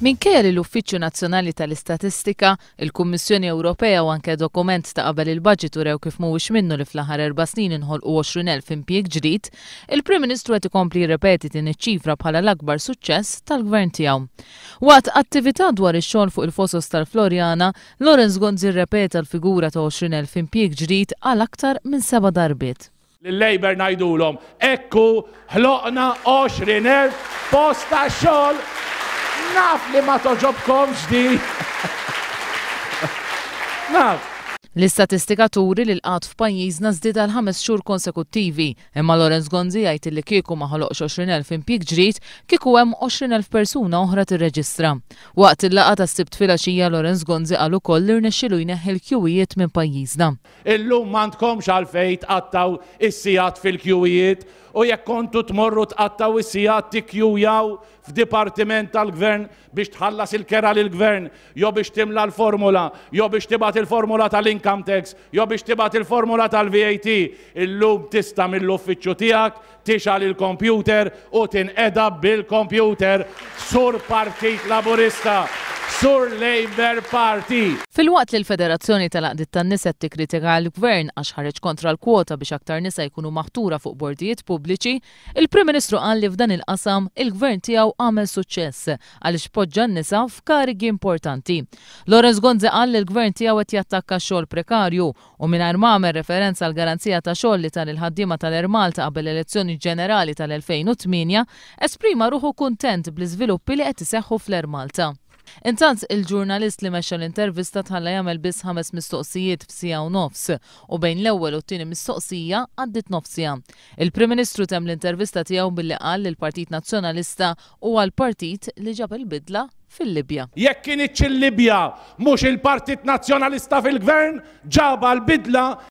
Min li l-Uffiċċju Nazzjonali tal-Istatistika, il-Kummissjoni Ewropea u anke dokument ta' qabel il-budget u rew kif mhuwiex minnu li fl-aħħar erba' snin inħolqu 20,000 impjieg ġdid, il-Prim Ministru qed ikompli jirrepeti din iċ-ċifra bħala l-akbar suċċess tal-Gvern tiegħu. Waqt attività dwar ix-xogħol fuq il-fosos tal-Florjana, Lorenz Gonzi repeta l-figura ta' 20,000 impjieg ġdid għal aktar minn seba' darbiet. Lill-Lejber ngħidulhom, ekku ħloqna 20,000 posta xogħol Naf li ma toġobkomx di. Naf l istatistikaturi li l-qat f'pajjiżna żdieda l-ħames xhur konsekuttivi, imma Lorenz Gonzi jgħid li kieku ma ħoloqx 20,000 impjieg ġrid kieku hemm 20,000 persuna oħra tirreġistra. Waqt il-laqgħa ta' sibt filgħaxija Lorenz Gonzi qal ukoll li rnexxielu jneħħi l-kjuwijiet minn pajjiżna. Illum m'għandkomx għalfejn tqattaw is-sijat fil-kjuwijiet u jekk kontu tmorru tqattaw is-sijat tikkjujaw f'dipartiment tal-gvern biex tħallas il-kera lill-gvern, jo biex timla l-formula, jo biex tibgħat il-formula tal ink income tax, jo biex tibat il-formula tal-VAT, illum tista mill-uffiċċju tiegħek, tixal il-kompjuter u tinqeda bil-kompjuter sur Partit Laburista. Sur Labour Party. Fil-waqt li l-Federazzjoni tal-Aqdit tan-Nisa tikkritika l-Gvern għax ħareġ kontra l-kwota biex aktar nisa jkunu maħtura fuq bordijiet pubbliċi, il-Prim Ministru qal li f'dan il-qasam il-Gvern tiegħu għamel suċċess għaliex poġġa n-nisa f'karigi importanti. Lorenz Gonzi qal li l-Gvern tiegħu qed jattakka xogħol prekarju u mingħajr m'amer referenza għal garanzija ta' xogħol li tal-ħaddiema tal-Ermal ta' qabel elezzjoni ġenerali tal-2008, esprima ruħu kuntent bl-iżviluppi li qed iseħħu fl-Ermalta. Intanz il-ġurnalist li meċa l-intervista tħalla jagħmel biss ħames mistoqsijiet f'sija u nofs u bejn l-ewwel u t-tieni mistoqsija għaddit nofsija. Il-Prim Ministru tem l-intervista tiegħu billi qal li partit Nazzjonalista u għal-partit li ġab il-bidla fil-Libja. Jekk kienieċ il-Libja mhux il-Partit Nazzjonalista fil-Gvern ġaba l-bidla